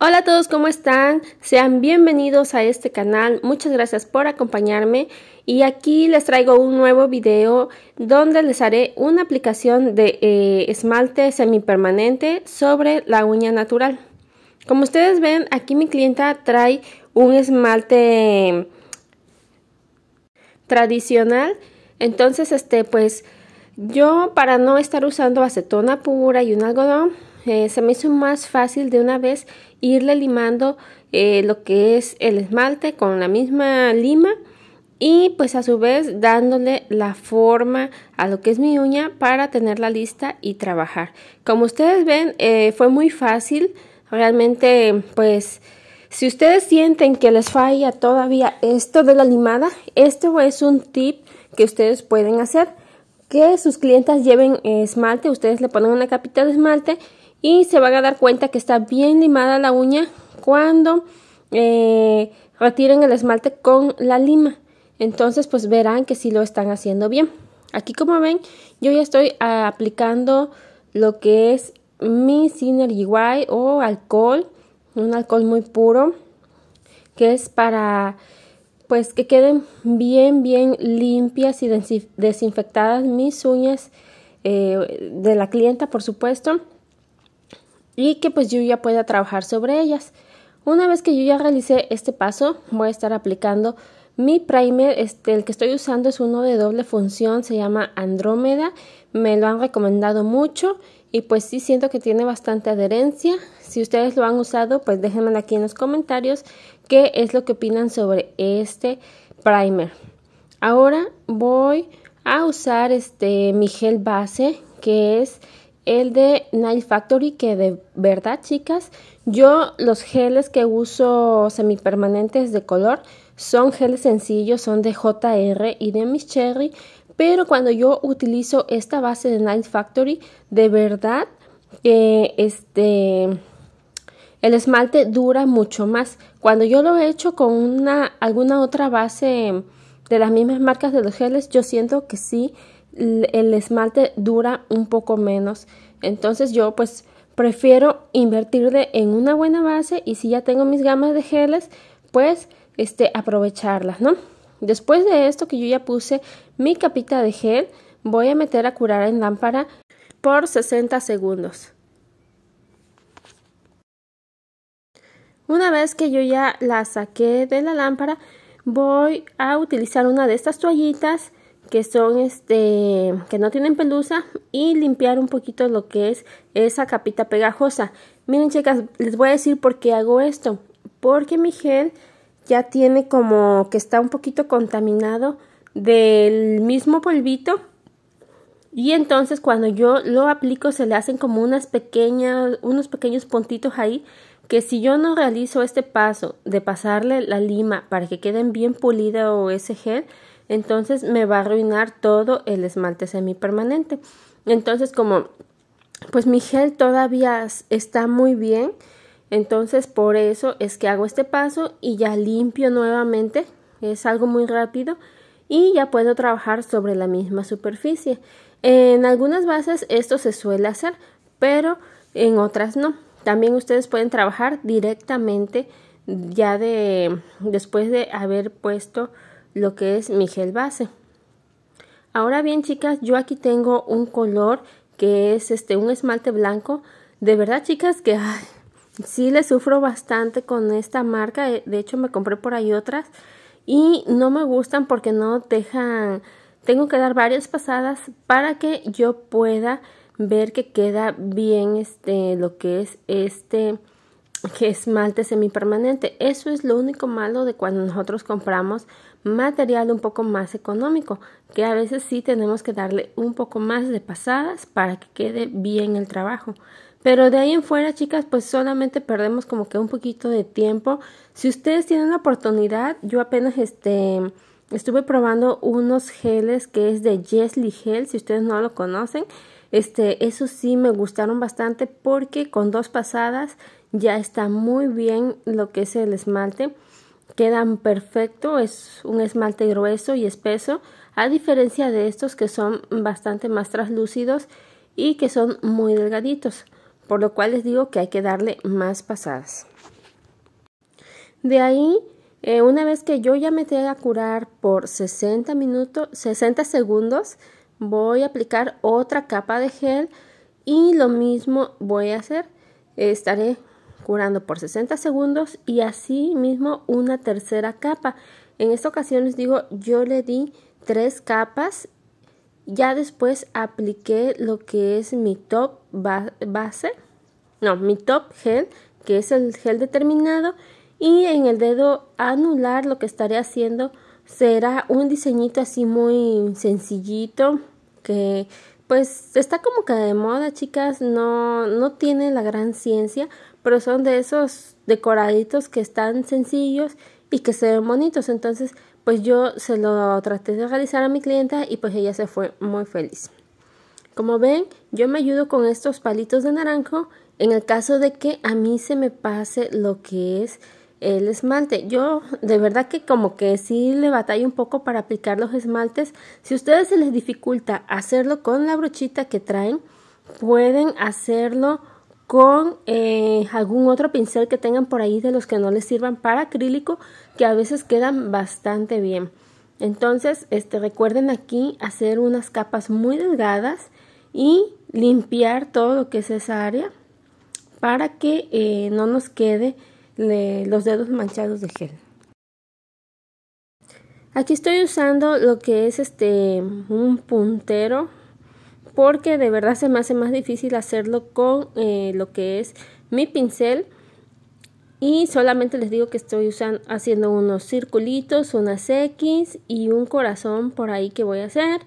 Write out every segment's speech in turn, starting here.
Hola a todos, ¿cómo están? Sean bienvenidos a este canal. Muchas gracias por acompañarme y aquí les traigo un nuevo video donde les haré una aplicación de eh, esmalte semipermanente sobre la uña natural. Como ustedes ven, aquí mi clienta trae un esmalte tradicional. Entonces, este, pues yo para no estar usando acetona pura y un algodón, eh, se me hizo más fácil de una vez irle limando eh, lo que es el esmalte con la misma lima y pues a su vez dándole la forma a lo que es mi uña para tenerla lista y trabajar. Como ustedes ven eh, fue muy fácil, realmente pues si ustedes sienten que les falla todavía esto de la limada, esto es un tip que ustedes pueden hacer que sus clientas lleven eh, esmalte, ustedes le ponen una capita de esmalte y se van a dar cuenta que está bien limada la uña cuando eh, retiren el esmalte con la lima. Entonces pues verán que si lo están haciendo bien. Aquí como ven yo ya estoy aplicando lo que es mi Synergy White o alcohol, un alcohol muy puro que es para pues que queden bien, bien limpias y desinfectadas mis uñas eh, de la clienta, por supuesto, y que pues yo ya pueda trabajar sobre ellas. Una vez que yo ya realicé este paso, voy a estar aplicando mi primer, este, el que estoy usando es uno de doble función, se llama Andrómeda, me lo han recomendado mucho y pues sí siento que tiene bastante adherencia. Si ustedes lo han usado, pues déjenme aquí en los comentarios qué es lo que opinan sobre este primer. Ahora voy a usar este mi gel base que es el de Nail Factory que de verdad chicas yo los geles que uso semipermanentes de color son geles sencillos, son de JR y de Miss Cherry pero cuando yo utilizo esta base de Night Factory, de verdad que este el esmalte dura mucho más. Cuando yo lo he hecho con una, alguna otra base de las mismas marcas de los geles, yo siento que sí, el esmalte dura un poco menos. Entonces yo pues prefiero invertirle en una buena base y si ya tengo mis gamas de geles, pues este, aprovecharlas, ¿no? Después de esto que yo ya puse mi capita de gel, voy a meter a curar en lámpara por 60 segundos. Una vez que yo ya la saqué de la lámpara, voy a utilizar una de estas toallitas que son este que no tienen pelusa y limpiar un poquito lo que es esa capita pegajosa. Miren, chicas, les voy a decir por qué hago esto, porque mi gel ya tiene como que está un poquito contaminado del mismo polvito y entonces cuando yo lo aplico se le hacen como unas pequeñas, unos pequeños puntitos ahí que si yo no realizo este paso de pasarle la lima para que queden bien pulida o ese gel, entonces me va a arruinar todo el esmalte semipermanente. Entonces como pues mi gel todavía está muy bien, entonces por eso es que hago este paso y ya limpio nuevamente. Es algo muy rápido y ya puedo trabajar sobre la misma superficie. En algunas bases esto se suele hacer, pero en otras no. También ustedes pueden trabajar directamente ya de después de haber puesto lo que es mi gel base. Ahora bien, chicas, yo aquí tengo un color que es este un esmalte blanco. De verdad, chicas, que sí le sufro bastante con esta marca, eh, de hecho me compré por ahí otras y no me gustan porque no dejan, tengo que dar varias pasadas para que yo pueda ver que queda bien este lo que es este que esmalte semipermanente. Eso es lo único malo de cuando nosotros compramos material un poco más económico, que a veces sí tenemos que darle un poco más de pasadas para que quede bien el trabajo. Pero de ahí en fuera, chicas, pues solamente perdemos como que un poquito de tiempo. Si ustedes tienen la oportunidad, yo apenas este estuve probando unos geles que es de Yesly Gel, si ustedes no lo conocen. Este, eso sí me gustaron bastante porque con dos pasadas ya está muy bien lo que es el esmalte. Quedan perfecto, es un esmalte grueso y espeso, a diferencia de estos que son bastante más translúcidos y que son muy delgaditos por lo cual les digo que hay que darle más pasadas. De ahí, eh, una vez que yo ya me tenga a curar por 60 minutos, 60 segundos, voy a aplicar otra capa de gel y lo mismo voy a hacer. estaré curando por 60 segundos y así mismo una tercera capa. En esta ocasión les digo, yo le di tres capas ya después apliqué lo que es mi top base, no, mi top gel, que es el gel determinado. Y en el dedo anular lo que estaré haciendo será un diseñito así muy sencillito que pues está como que de moda, chicas, no, no tiene la gran ciencia, pero son de esos decoraditos que están sencillos y que se ven bonitos. Entonces, pues yo se lo traté de realizar a mi clienta y pues ella se fue muy feliz. Como ven, yo me ayudo con estos palitos de naranjo en el caso de que a mí se me pase lo que es el esmalte. Yo de verdad que como que sí le batalla un poco para aplicar los esmaltes. Si a ustedes se les dificulta hacerlo con la brochita que traen, pueden hacerlo con eh, algún otro pincel que tengan por ahí de los que no les sirvan para acrílico que a veces quedan bastante bien entonces este recuerden aquí hacer unas capas muy delgadas y limpiar todo lo que es esa área para que eh, no nos quede los dedos manchados de gel aquí estoy usando lo que es este un puntero porque de verdad se me hace más difícil hacerlo con eh, lo que es mi pincel y solamente les digo que estoy usando, haciendo unos circulitos, unas X y un corazón por ahí que voy a hacer.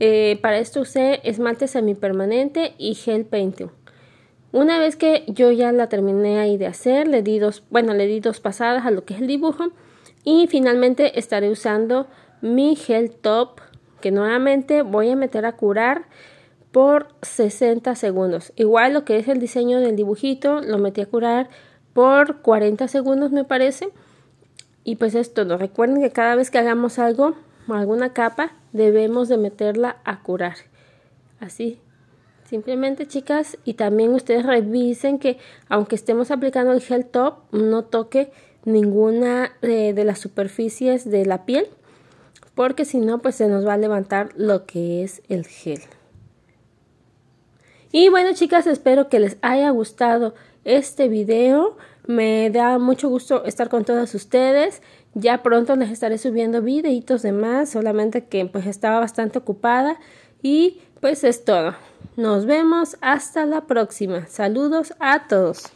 Eh, para esto usé esmalte semipermanente y gel painting. Una vez que yo ya la terminé ahí de hacer, le di bueno, le di dos pasadas a lo que es el dibujo y finalmente estaré usando mi gel top que nuevamente voy a meter a curar por 60 segundos. Igual lo que es el diseño del dibujito, lo metí a curar por 40 segundos me parece. Y pues esto, nos Recuerden que cada vez que hagamos algo, alguna capa, debemos de meterla a curar. Así. Simplemente chicas, y también ustedes revisen que aunque estemos aplicando el gel top, no toque ninguna eh, de las superficies de la piel, porque si no, pues se nos va a levantar lo que es el gel. Y bueno chicas, espero que les haya gustado este video. Me da mucho gusto estar con todos ustedes. Ya pronto les estaré subiendo videitos de más, solamente que pues estaba bastante ocupada. Y pues es todo. Nos vemos hasta la próxima. Saludos a todos.